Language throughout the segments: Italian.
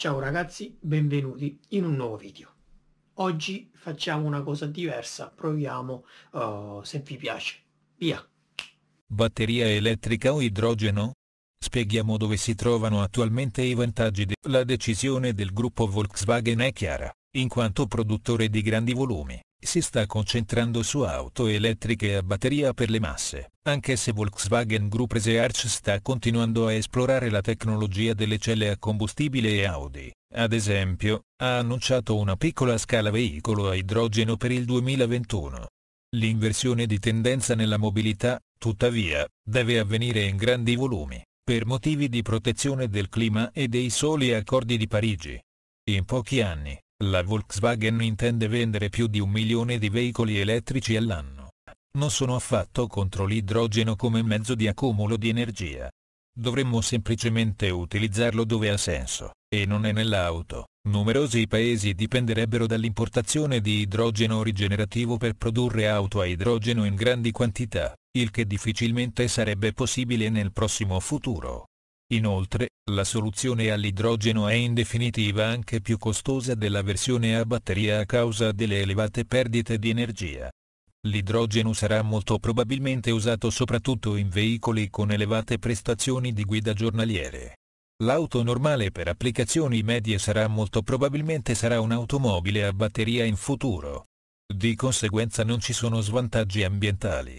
Ciao ragazzi, benvenuti in un nuovo video. Oggi facciamo una cosa diversa, proviamo uh, se vi piace. Via! Batteria elettrica o idrogeno? Spieghiamo dove si trovano attualmente i vantaggi della decisione del gruppo Volkswagen è chiara, in quanto produttore di grandi volumi, si sta concentrando su auto elettriche a batteria per le masse, anche se Volkswagen Group Research sta continuando a esplorare la tecnologia delle celle a combustibile e Audi, ad esempio, ha annunciato una piccola scala veicolo a idrogeno per il 2021. L'inversione di tendenza nella mobilità, tuttavia, deve avvenire in grandi volumi, per motivi di protezione del clima e dei soli accordi di Parigi. In pochi anni, la Volkswagen intende vendere più di un milione di veicoli elettrici all'anno. Non sono affatto contro l'idrogeno come mezzo di accumulo di energia. Dovremmo semplicemente utilizzarlo dove ha senso, e non è nell'auto. Numerosi paesi dipenderebbero dall'importazione di idrogeno rigenerativo per produrre auto a idrogeno in grandi quantità, il che difficilmente sarebbe possibile nel prossimo futuro. Inoltre, la soluzione all'idrogeno è in definitiva anche più costosa della versione a batteria a causa delle elevate perdite di energia. L'idrogeno sarà molto probabilmente usato soprattutto in veicoli con elevate prestazioni di guida giornaliere. L'auto normale per applicazioni medie sarà molto probabilmente sarà un'automobile a batteria in futuro. Di conseguenza non ci sono svantaggi ambientali.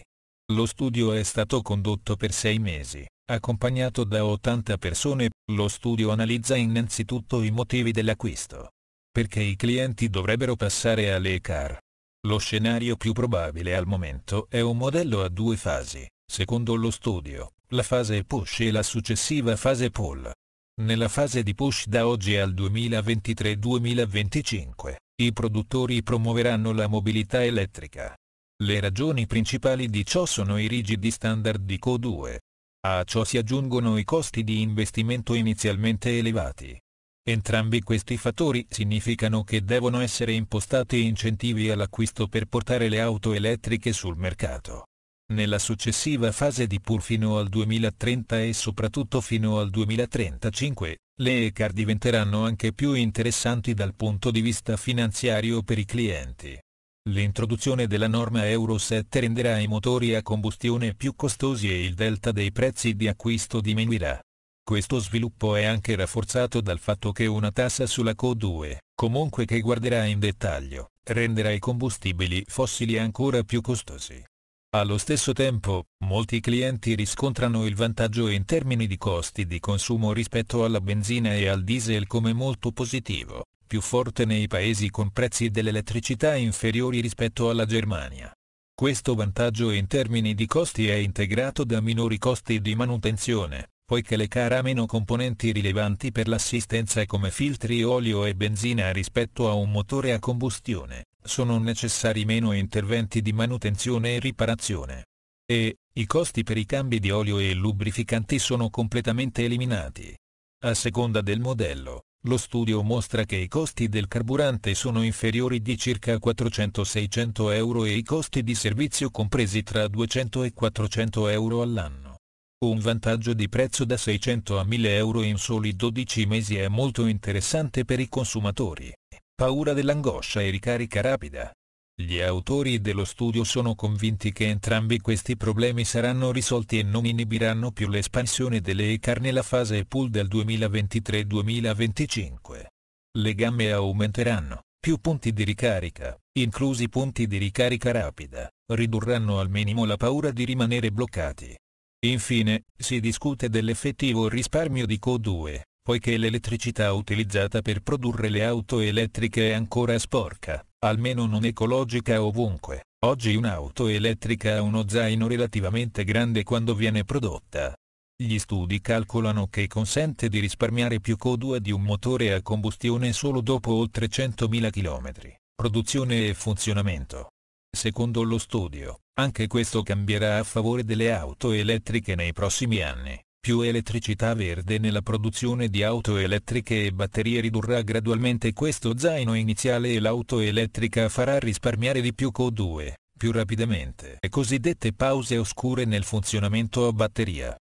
Lo studio è stato condotto per sei mesi accompagnato da 80 persone, lo studio analizza innanzitutto i motivi dell'acquisto. Perché i clienti dovrebbero passare alle car. Lo scenario più probabile al momento è un modello a due fasi, secondo lo studio, la fase push e la successiva fase pull. Nella fase di push da oggi al 2023-2025, i produttori promuoveranno la mobilità elettrica. Le ragioni principali di ciò sono i rigidi standard di CO2, a ciò si aggiungono i costi di investimento inizialmente elevati. Entrambi questi fattori significano che devono essere impostati incentivi all'acquisto per portare le auto elettriche sul mercato. Nella successiva fase di PUR fino al 2030 e soprattutto fino al 2035, le e-car diventeranno anche più interessanti dal punto di vista finanziario per i clienti. L'introduzione della norma Euro 7 renderà i motori a combustione più costosi e il delta dei prezzi di acquisto diminuirà. Questo sviluppo è anche rafforzato dal fatto che una tassa sulla CO2, comunque che guarderà in dettaglio, renderà i combustibili fossili ancora più costosi. Allo stesso tempo, molti clienti riscontrano il vantaggio in termini di costi di consumo rispetto alla benzina e al diesel come molto positivo, più forte nei paesi con prezzi dell'elettricità inferiori rispetto alla Germania. Questo vantaggio in termini di costi è integrato da minori costi di manutenzione, poiché le car ha meno componenti rilevanti per l'assistenza come filtri olio e benzina rispetto a un motore a combustione, sono necessari meno interventi di manutenzione e riparazione. E, i costi per i cambi di olio e lubrificanti sono completamente eliminati. A seconda del modello, lo studio mostra che i costi del carburante sono inferiori di circa 400-600 euro e i costi di servizio compresi tra 200 e 400 euro all'anno. Un vantaggio di prezzo da 600 a 1000 euro in soli 12 mesi è molto interessante per i consumatori. Paura dell'angoscia e ricarica rapida. Gli autori dello studio sono convinti che entrambi questi problemi saranno risolti e non inibiranno più l'espansione delle e-car nella fase pool del 2023-2025. Le gambe aumenteranno, più punti di ricarica, inclusi punti di ricarica rapida, ridurranno al minimo la paura di rimanere bloccati. Infine, si discute dell'effettivo risparmio di CO2, poiché l'elettricità utilizzata per produrre le auto elettriche è ancora sporca, almeno non ecologica ovunque. Oggi un'auto elettrica ha uno zaino relativamente grande quando viene prodotta. Gli studi calcolano che consente di risparmiare più CO2 di un motore a combustione solo dopo oltre 100.000 km. Produzione e funzionamento. Secondo lo studio, anche questo cambierà a favore delle auto elettriche nei prossimi anni più elettricità verde nella produzione di auto elettriche e batterie ridurrà gradualmente questo zaino iniziale e l'auto elettrica farà risparmiare di più CO2 più rapidamente e cosiddette pause oscure nel funzionamento a batteria.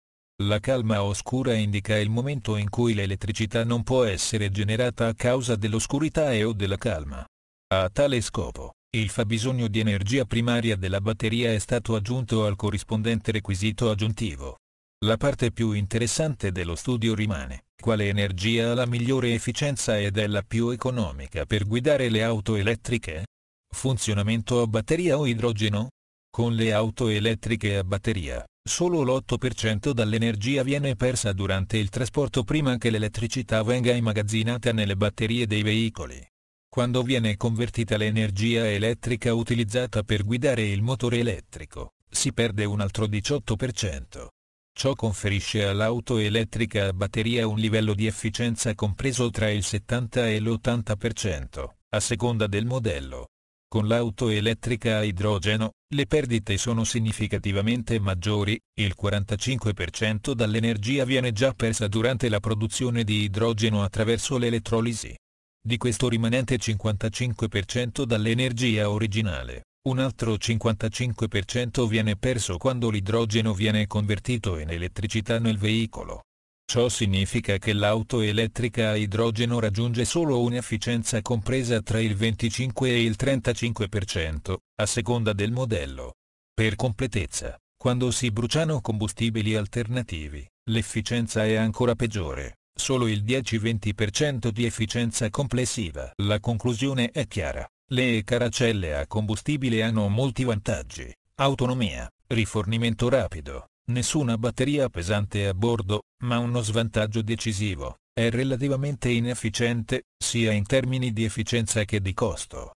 La calma oscura indica il momento in cui l'elettricità non può essere generata a causa dell'oscurità e o della calma. A tale scopo, il fabbisogno di energia primaria della batteria è stato aggiunto al corrispondente requisito aggiuntivo, la parte più interessante dello studio rimane, quale energia ha la migliore efficienza ed è la più economica per guidare le auto elettriche? Funzionamento a batteria o idrogeno? Con le auto elettriche a batteria, solo l'8% dell'energia viene persa durante il trasporto prima che l'elettricità venga immagazzinata nelle batterie dei veicoli. Quando viene convertita l'energia elettrica utilizzata per guidare il motore elettrico, si perde un altro 18%. Ciò conferisce all'auto elettrica a batteria un livello di efficienza compreso tra il 70 e l'80%, a seconda del modello. Con l'auto elettrica a idrogeno, le perdite sono significativamente maggiori, il 45% dall'energia viene già persa durante la produzione di idrogeno attraverso l'elettrolisi. Di questo rimanente 55% dall'energia originale, un altro 55% viene perso quando l'idrogeno viene convertito in elettricità nel veicolo. Ciò significa che l'auto elettrica a idrogeno raggiunge solo un'efficienza compresa tra il 25 e il 35%, a seconda del modello. Per completezza, quando si bruciano combustibili alternativi, l'efficienza è ancora peggiore, solo il 10-20% di efficienza complessiva. La conclusione è chiara. Le caracelle a combustibile hanno molti vantaggi, autonomia, rifornimento rapido, nessuna batteria pesante a bordo, ma uno svantaggio decisivo, è relativamente inefficiente, sia in termini di efficienza che di costo.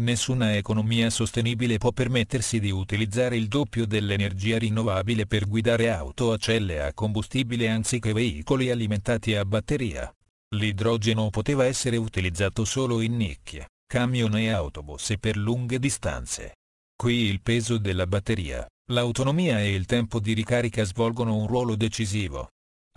Nessuna economia sostenibile può permettersi di utilizzare il doppio dell'energia rinnovabile per guidare auto a celle a combustibile anziché veicoli alimentati a batteria. L'idrogeno poteva essere utilizzato solo in nicchie, camion e autobus e per lunghe distanze. Qui il peso della batteria, l'autonomia e il tempo di ricarica svolgono un ruolo decisivo.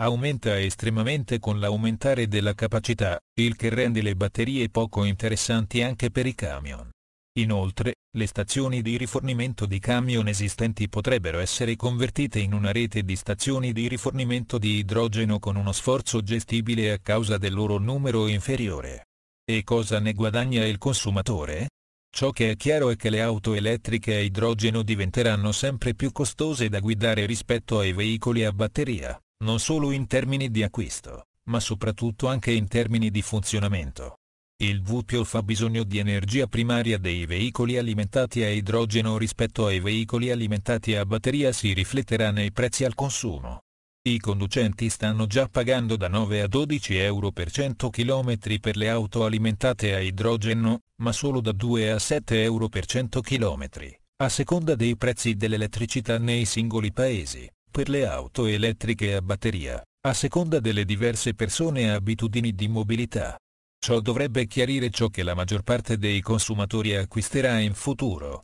Aumenta estremamente con l'aumentare della capacità, il che rende le batterie poco interessanti anche per i camion. Inoltre, le stazioni di rifornimento di camion esistenti potrebbero essere convertite in una rete di stazioni di rifornimento di idrogeno con uno sforzo gestibile a causa del loro numero inferiore. E cosa ne guadagna il consumatore? Ciò che è chiaro è che le auto elettriche a idrogeno diventeranno sempre più costose da guidare rispetto ai veicoli a batteria, non solo in termini di acquisto, ma soprattutto anche in termini di funzionamento. Il VPO fa bisogno di energia primaria dei veicoli alimentati a idrogeno rispetto ai veicoli alimentati a batteria si rifletterà nei prezzi al consumo. I conducenti stanno già pagando da 9 a 12 euro per 100 km per le auto alimentate a idrogeno, ma solo da 2 a 7 euro per 100 km, a seconda dei prezzi dell'elettricità nei singoli paesi, per le auto elettriche a batteria, a seconda delle diverse persone e abitudini di mobilità. Ciò dovrebbe chiarire ciò che la maggior parte dei consumatori acquisterà in futuro.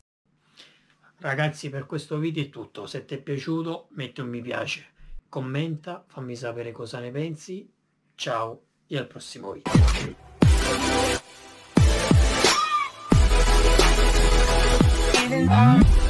Ragazzi per questo video è tutto, se ti è piaciuto metti un mi piace Commenta, fammi sapere cosa ne pensi. Ciao e al prossimo video. Um.